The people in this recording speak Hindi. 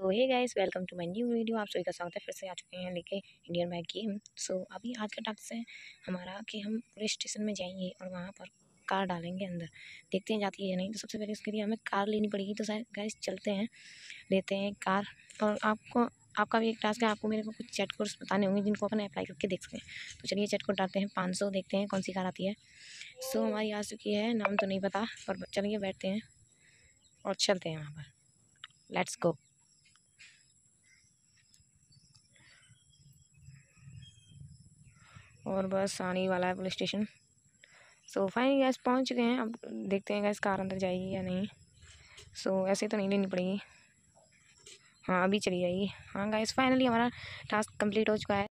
तो hey guys welcome to my new video आप सभी का स्वागत है फिर से आ चुके हैं लेके Indian bag game so so, अभी आज का टास्क है हमारा कि हम पुलिस स्टेशन में जाएंगे और वहाँ पर कार डालेंगे अंदर देखते हैं जाती है या नहीं तो सबसे पहले उसके लिए हमें कार लेनी पड़ेगी तो सर गाइस चलते हैं लेते हैं कार और आपको आपका भी एक टास्क है आपको मेरे को कुछ चैट कोर्स बताने होंगे जिनको अपन अप्लाई करके देख सकें तो चलिए चैट कोर्स डालते हैं पाँच सौ देखते हैं कौन सी कार आती है सो हमारी आ चुकी है नाम तो नहीं पता पर चलिए बैठते हैं और चलते हैं वहाँ पर लेट्स गो और बस आने वाला है police station so fine guys पहुंच चुके हैं अब देखते हैं गैस कार अंदर जाएगी या नहीं सो ऐसे तो नहीं लेनी पड़ेगी हाँ अभी चली जाएगी हाँ गैस फाइनली हमारा टास्क कंप्लीट हो चुका है